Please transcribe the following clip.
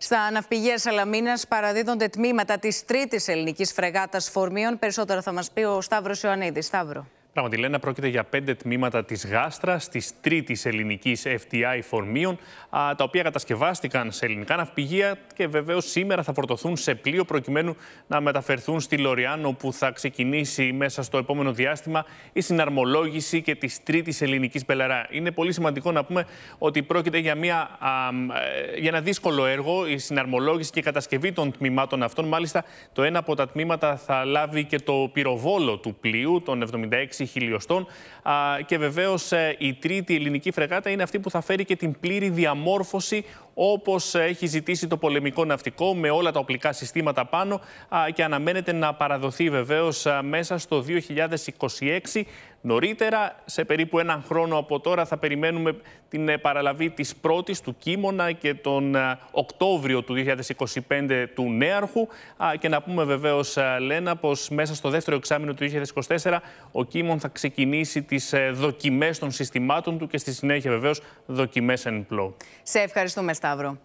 Στα ναυπηγεία Σαλαμίνας παραδίδονται τμήματα της τρίτης ελληνικής φρεγάτας φορμίων. Περισσότερα θα μας πει ο Σταύρος Ιωαννίδης. Σταύρο. Πράγματι, Λένα, πρόκειται για πέντε τμήματα της γάστρα της τρίτης ελληνικής FTI φορμίων, τα οποία κατασκευάστηκαν σε ελληνικά ναυπηγεία και βεβαίως σήμερα θα φορτωθούν σε πλοίο προκειμένου να μεταφερθούν στη Λοριάν, όπου θα ξεκινήσει μέσα στο επόμενο διάστημα η συναρμολόγηση και της τρίτης ελληνικής πελαρά. Είναι πολύ σημαντικό να πούμε ότι πρόκειται για, μια, ε, για ένα δύσκολο έργο, η συναρμολόγηση και η κατασκευή των τμήματων αυτών. Μάλιστα, το ένα από τα τμήματα θα λάβει και το πυροβόλο του πλοίου, των 76 χιλιοστών. Και βεβαίως ε, η τρίτη ελληνική φρεγάτα είναι αυτή που θα φέρει και την πλήρη διαμόρφωση όπως έχει ζητήσει το πολεμικό ναυτικό, με όλα τα οπλικά συστήματα πάνω και αναμένεται να παραδοθεί βεβαίως μέσα στο 2026 νωρίτερα. Σε περίπου έναν χρόνο από τώρα θα περιμένουμε την ε, παραλαβή της πρώτης του Κίμωνα και τον ε, Οκτώβριο του 2025 του Νέαρχου. Και να πούμε βεβαίως, ε, Λένα, πως μέσα στο δεύτερο εξάμεινο του 2024 ο Κίμων θα ξεκινήσει τις δοκιμές των συστημάτων του και στη συνέχεια βεβαίως δοκιμές εν πλώ. Σε ευχαριστούμε Σταύρο.